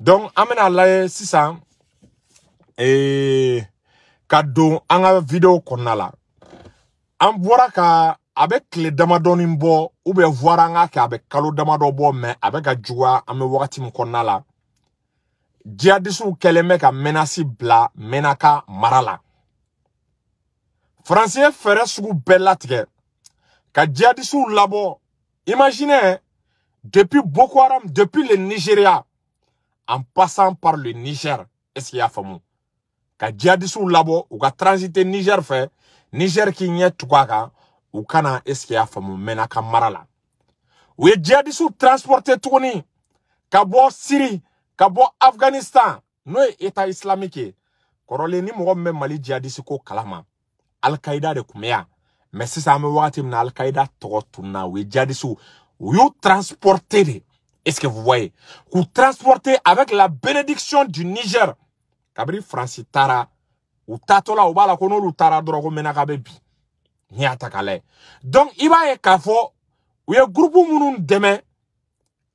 donc an bɛna lajɛ sisan ee ka don an ka video kɔnɔna la an bɔra ka a bɛ tile damadɔni bɔ ubiyɛn fɔra an ka kɛ a bɛ kalo damadɔ bɔ mɛ a bɛ ka juguya an bɛ wagati min kɔnɔna la jihadisiw kɛlen bɛ ka menasi bila menaka mara la faransi ye fɛɛrɛ sugu bɛɛ latigɛ ka jihadisiw labɔ imaginez depuis boko haram depuis le nigeria en passant par le Niger. Est-ce qu'il y a famu? Ka djihadistes labo, ou ka transiter Niger fe, Niger ki nye tukaka, ou kana est-ce qu'il y a famu mena ka marala. Ou ye djihadistes transporte tourni, ka bo siri ka bo Afghanistan, no ye islamike, Korole ni mwom me mali djihadistes ko kalama. Al-Qaïda de koumea, Mais si ça me wati mna Al-Qaïda toko tunna, ou ye djihadistes, ou yo transporter de. Est-ce que vous voyez Vous transportez avec la bénédiction du Niger. Kabri Francis Tara. Ou Tatola ou Bala Kono ou Tara Drogo Menakabebi. Ni Atakale. Donc, il va y kafo. Ou y groupe mounoun demain.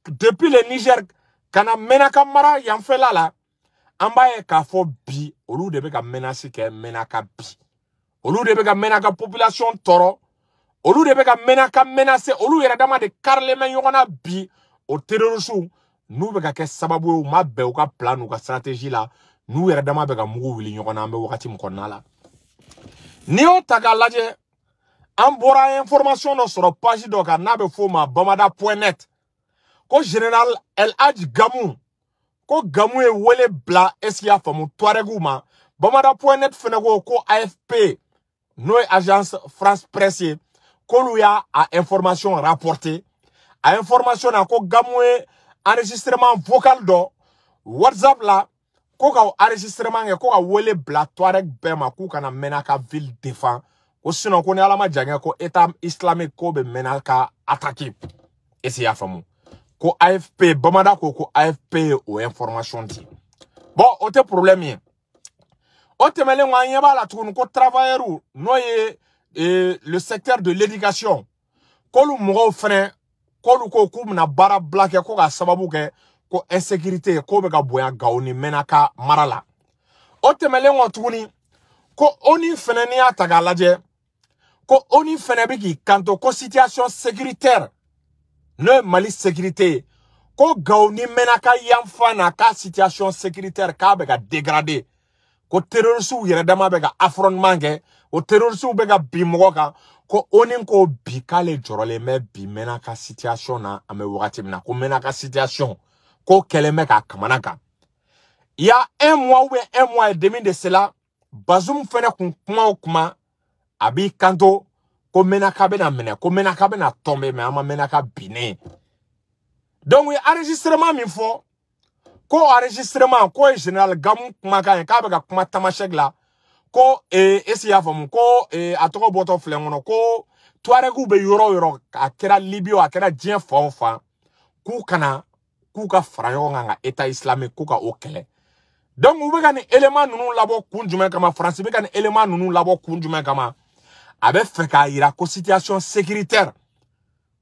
Depuis le Niger. Kana Menakamara en la. il y kafo bi. Olu debe ka menace ke Menakabi. Olu debe ka Menaka population toro. Olu debe ka Menaka menase. Olu yere dama de karle men bi. o terorisiw n'u bɛ ka kɛ sababu ye u ma bɛn u ka plan n'u ka stratégie la n'u yɛrɛ dama bɛ ka mugu wuli ɲɔgɔn na an bɛ wagati min kɔnɔna la n'i y'o ta k'a lajɛ an bɔra information dɔ sɔrɔ page dɔ kan n'a bɛ f'o ma bamada point net ko général elhaj gamu ko gamu ye wele bila eske y'a faamu tuareguw ma bamada point net fɛnɛ ko ko afp n'o ye agence france presse ye k'olu y'a a information rapporter a information na ko gamwe enregistrement vocal do whatsapp la koka ka enregistrement kɛ ko ka wele bila tuareg ma la kana menaka ville défend ko sinon ko ni ala ma ko état islamique ko bɛ menaka attaqué attaquer à ko afp bamada ko ko afp ou information ti. bon autre problème ye o tɛmɛlen kɔ an la ko travailleurs le secteur de l'éducation k'olu mɔgɔw frein k'olu ko k'u bɛna baara bila kɛ ko k'a sababu kɛ ko insécurité k'o bɛ ka bonya Gawo ni Mɛnaka mara la o tɛmɛlen kɔ tuguni ko ONU fɛnɛ n'i y'a ta k'a lajɛ ko ONU fɛnɛ bɛ k'i kanto ko situation sécuritaire n'o ye Mali sécurité ye ko Gawo ni Mɛnaka yanfan na k'a situation sécuritaire k'a bɛ ka dégrader ko terroriste yɛrɛ dama bɛ ka affrontement kɛ o terroriste bɛ ka bin mɔgɔ kan Ko onen ko bika le jorole me bi menaka sityasyon nan ame wakati mena. Ko menaka sityasyon, ko kele me ka kamanaka. Ya en mwa we en mwa e demin de se la, bazou mwen fene kon kwa ou kuman, abi kanto, ko menaka be nan mena, ko menaka be nan tombe mena, ama menaka bine. Don we, arejistreman mi fwo, ko arejistreman, ko en general gamu kuman kanyen, kabe ga kuman tamashek la, ko ee eh, esi y'a faamu ko ee eh, a tɔgɔ bɔtɔ filɛ n kɔnɔ ko tuareguw bɛ yɔrɔ o yɔrɔ a kɛra libi o a kɛra diɲɛ fan o fan k'u kana k'u ka fara ɲɔgɔn kan ka eta islamique k'u ka o kɛlɛ donc u bɛ ka nin élément ninnu labɔ kun jumɛn kama faransi bɛ ka nin élément ninnu labɔ kun jumɛn kama a bɛ fɛ k'a yira ko situation sécuritaire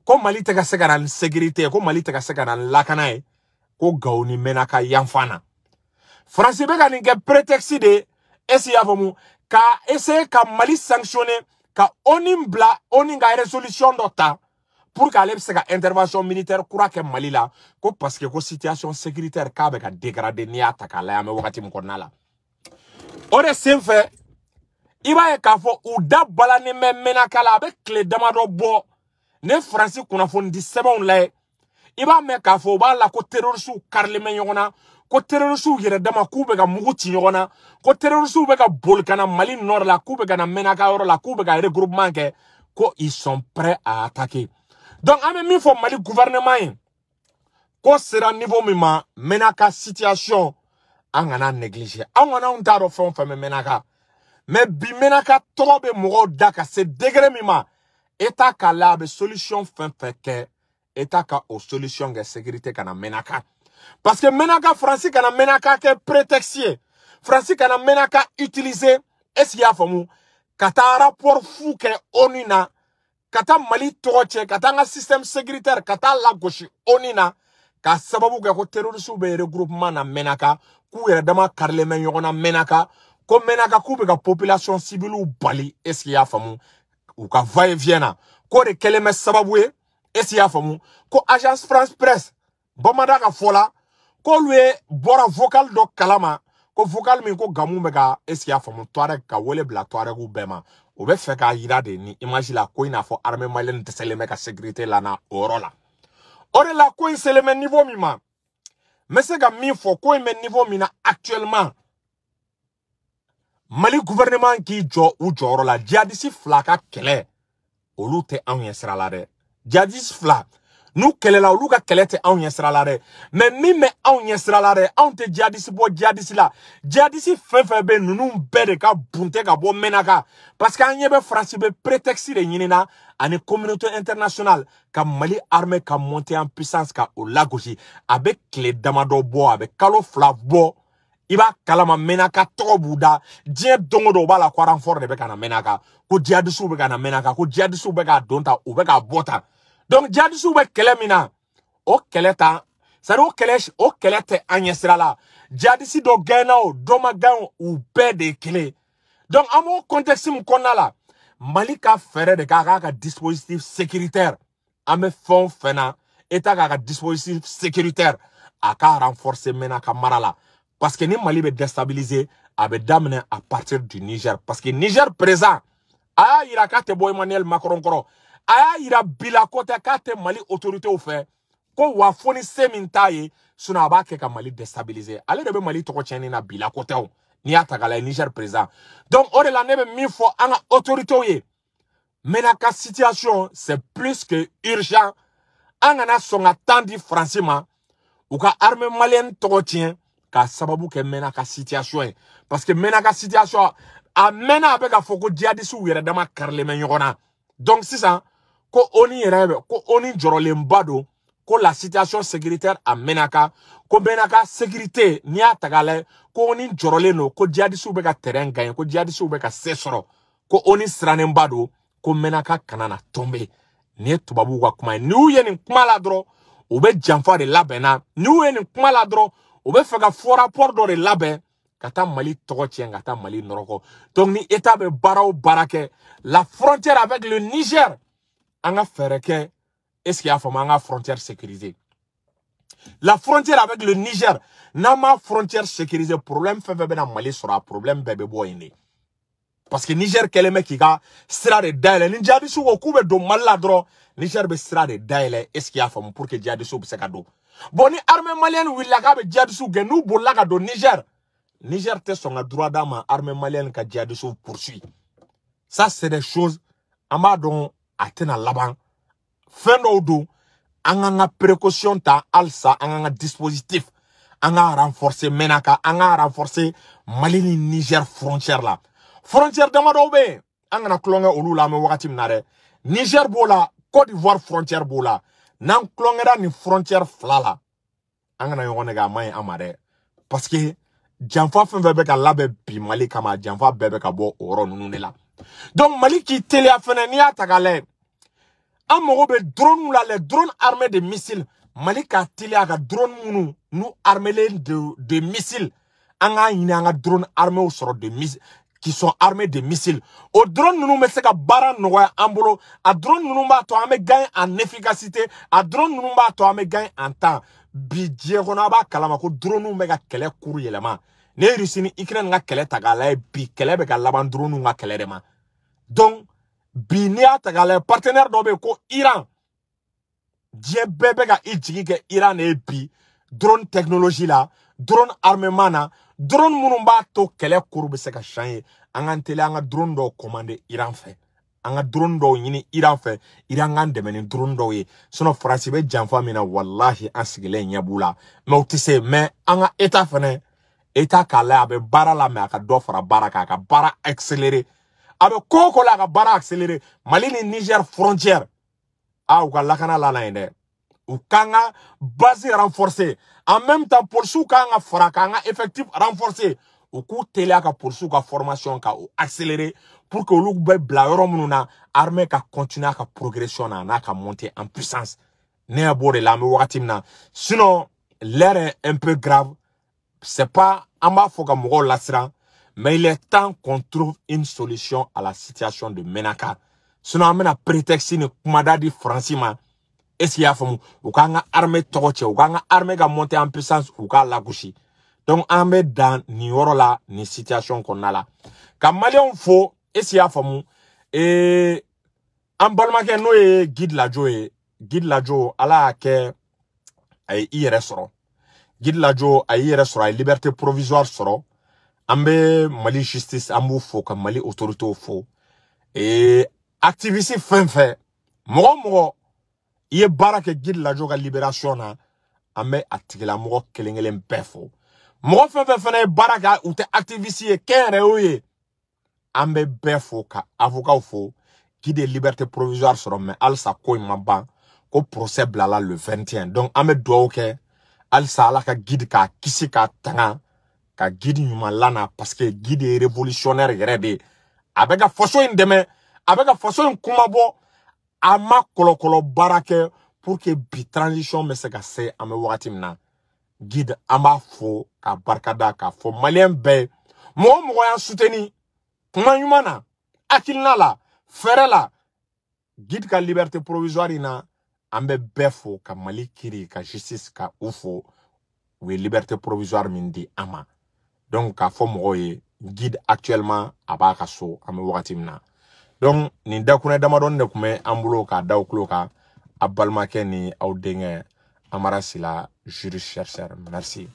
ko mali tɛ ka se ka na ni sécurité ye ko mali tɛ ka se ka na ni lakana ye ko gawo ni mɛnna ka yanfan na faransi bɛ ka nin kɛ prétexte de ye ese y'a faamu ka essayer ka mali sanctionner ka oni bila oni ka résolution dɔ ta pour qu'ale bɛ se ka intervention militaire kura kɛ mali la ko parce que ko situation sécuritaire k'a bɛ ka dégrader n'i y'a ta k'a lajɛ an bɛ wagati min kɔnɔna la o de senfɛ i b'a ye k'a fɔ u da balannen bɛ mɛnaka la a bɛ tile damadɔ bɔ ne faransi kunnafonidi sɛbɛnw layɛ i b'a mɛn k'a fɔ u b'a la ko terorisiw karilen bɛ ɲɔgɔn na ko terorisiw yɛrɛ dama k'u bɛ ka mugu ci ɲɔgɔn na ko terorisiw bɛ ka boli ka na mali nɔr la k'u bɛ ka na mɛnaka yɔrɔ la k'u bɛ ka regroupement kɛ ko ils sont prêts à attaquer donc an bɛ min fɔ mali gouvernement ye ko sera niveau min ma mɛnaka situation an kana négliger an kɔni anw t'a dɔn fɛn o fɛn bɛ mɛnaka mais bi mɛnaka tɔgɔ bɛ mɔgɔw da ka se degré min ma état ka la a bɛ solution fɛn fɛn kɛ état ka o solution kɛ sécurité kana mɛnaka. parce que mɛnna ka faransi kana mɛnna ka kɛ prétexte ye faransi kana mɛnna ka utiliser est ce que i y'a faamu ka taa rapport fu kɛ onu na ka taa mali tɔgɔ cɛ ka taa an ka système sécuritaire ka taa lagosi onu na k'a sababu kɛ ko terorisiw bɛ regroupement na mɛnaka k'u yɛrɛ dama karilen bɛ ɲɔgɔn na mɛnaka ko mɛnaka k'u bɛ ka population civile bali est ce que i y'a faamu u ka va et vient na k'o de kɛlen bɛ sababu ye est ce que i y'a faamu ko agence France Presse bamada ka fɔ la k'olu ye bɔra vocal dɔ kalama ko vocal min ko gamu bɛ ka esike y'a faamu tɔrɛk ka wele bila tɔrɛkiw bɛɛ ma o bɛ fɛ k'a yira de ni image la ko i n'a fɔ armée malienne dɛsɛlen bɛ ka sécurité lana o yɔrɔ la o de la ko in selen bɛ niveau min ma n bɛ se ka min fɔ ko in bɛ niveau min na actuellement mali gouvernement k'i jɔ u jɔyɔrɔ la jihadisi fila ka kɛlɛ olu tɛ anw ye sira la dɛ jihadisi fila Nous kɛlɛla olu ka kɛlɛ tɛ anw ɲɛsira la dɛ Mais min ben, a anw ɲɛsira la dɛ anw te Djadisi bɔ jihadisi la jihadisi be de ka bunte ka bo menaka parce que an ɲɛ be prétexte de à ani communauté internationale ka Mali armé ka monter en puissance ka o lagosi a bɛ tile bo, kalo fila bo, iba kalama menaka tɔgɔ bouda da dongo b'a la ko renfort de ka na ko jihadisiw bɛ ka menaka. ko k'a k'a donc jihadistes bɛ kɛlɛ o kɛlɛ ta ça o kɛlɛ o kɛlɛ quelle est ɲɛsira la là, dɔ o de donc à mon contexte min kɔnɔna Malika mali de k'a dispositif sécuritaire dispositif sécuritaire a renforcer mɛna ka parce que ni mali est déstabilisé, avait bɛ à partir du niger parce que niger présent ah, il a emmanuel macron Aya ira bilakote kate mali autorite oufe. ko wa fo ni se min t'a b'a ke ka mali déstabiliser ale de be mali to tiɲɛni na bila ou n'i niger président donc o la nebe bɛ fo an menaka situation c'est plus que urgent anana son songa franchement tan ma ka armée malienne to chien k'a sababu ke menaka situation parce que menaka situation amena mɛnna a k'a fɔ ko dama karle men yona donc c'est ça ko oni yɛrɛ ko oni jɔrɔlenba ko la situation sécuritaire a Menaka ko Menaka sécurité n'i y'a ko oni jɔrɔlen ko djihadistes bɛ terrain ko djihadistes beka sesoro, ko Oni sirannenba ko Menaka Kanana Tombe, Ni nin ye tubabuw kuma ye kuma ladro, de labena, na n'u ye kuma la dɔrɔn faga rapport de kata Mali tɔgɔ kata Mali noroko. donc ni État bɛ la frontière avec le Niger on ka fɛɛrɛ que est-ce qu'il y'a faamu an frontière sécurisée la frontière avec le Niger n'a pas frontière sécurisée problème fait fɛn bɛna Mali sera problème bébé bɛ parce que Niger quel mec qui a sera de dalle. Niger jihadistes ko k'u bɛ mal Mali Niger be sera de dalle. est-ce qu'il y a faamu pour que jihadistes bɛ se ka don bon ni armée malienne wulila k'a bɛ jihadistes gɛn n'u bolila ka Niger Niger tɛ son droit d'ama ma armée malienne ka jihadistes poursuit ça c'est des choses an a tena laban fin dɔw don an k'an précaution ta Alsa, an k'an dispositif an a renforcer menaka, on a renforcé renforcer niger frontière là frontière de bɛ yen a cloné tulonkɛ la an bɛ niger Bola, Côte d'ivoire frontière bola, n'an tulonkɛra ni frontière flala. la an kana ɲɔgɔn a parce que janfa fɛn fɛn bɛ ka labɛn bi mali kama janfa bɛɛ bɛ ka donc mali qui teliya fɛnɛ n'i y'a ta k'a la les drones armés de missiles mali k'a teliya a drone nous n'u armés de de missiles anga y ɲini an drone armés de missiles qui sont armés de missiles au drone nous bɛ se que baran nɔgɔya an bolo a drone nous b'a to an en efficacité a drone nous b'a to an en temps a b'a kalama ko drone ne Rusi ni Ukraine nga kele tagala bi kele be ka laban drone nga kele de donc bi n'i atagala y'a partenaire do be ko Iran diɲɛ bɛɛ bɛ ka i Iran e bi drone technologie la drone armement na drone munumba to kele koro bɛ se ka changer an k'an tele anga drone do commande Iran fe anga drone do nyini Iran fe Iran nga de men drone do ye sono Faransi be jamfa mina wallahi asigle nyabula mais tu sais mais anga ka Eta t'a k'a bara la mɛ a ka ka bara accéléré a koko la ka bara accéléré mali ni niger frontière ah, a u ka lakana la la u base renforcée en même temps pour sou ka fara ka effectif renforcé. u k'u teliya pour sou ka formation ka accéléré pour que olu be bila armée ka continue ka progression hein, na ka monter en puissance ne la me na sinon l'air est un peu grave c'est pas an b'a fɔ ka mɔgɔw lasiran mais il est temps qu'on trouve une solution à la situation de Menaka sinon an bɛna prétexte ni kumada di Faransi ma est ce que i y'a faamu u k'an ka armée tɔgɔ cɛ u k'an ka armée ka monter en puissance u k'a lagosi donc an bɛ dan nin yɔrɔ la nin situation kɔnɔna la ka maliyɛnw fo est ce que i y'a faamu ee an balimakɛ n'o ye Gidi Lajo ye Gidi Lajo ala y'a kɛ a ye i yɛrɛ sɔrɔ. jidilajo a y'i yɛrɛ sɔrɔ a ye liberté provisoire sɔrɔ an bɛ mali justice an b'u fo ka mali autorités fo ee activiste fɛn fɛn mɔgɔ o mɔgɔ i ye baara kɛ jidilajo ka libération na an bɛ a tigilamɔgɔ kelen kelen bɛɛ fo mɔgɔ fɛn fɛn fana ye baara kɛ u tɛ activiste ye kɛnyɛrɛyew ye an bɛ bɛɛ fo ka avocat fo k'i de liberté provisoire sɔrɔ mais halisa ko in ma ban ko procès bilala le 21 donc an bɛ dugawu kɛ. halisa ala ka gidi k'a kisi k'a tanga ka gidi ɲuman lana paseke gidi ye revolutionnɛri yɛrɛ de ye a bɛ ka faso in dɛmɛ a bɛ ka faso in kuma bɔ a ma kɔlɔkɔlɔ baara kɛ pour que bi transition bɛ se ka se an bɛ wagati min na gidi an b'a fo k'a barikada k'a fɔ maliyɛn bɛɛ ye mɔgɔ mɔgɔ y'an suteni kuma ɲuman na hakilina la fɛɛrɛ la gidi ka liberté provisoire in na an bɛ bɛɛ fo ka mali kiri ka justice ka u fo u ye liberté provisoire min di an ma donc k'a fɔ mɔgɔw ye guide actuellement a b'a ka so an bɛ wagati min na donc nin dakuruɲɛ damadɔni de tun bɛ an bolo k'a da o tulo kan a balimakɛ ni aw denkɛ amara sila juris chercheur merci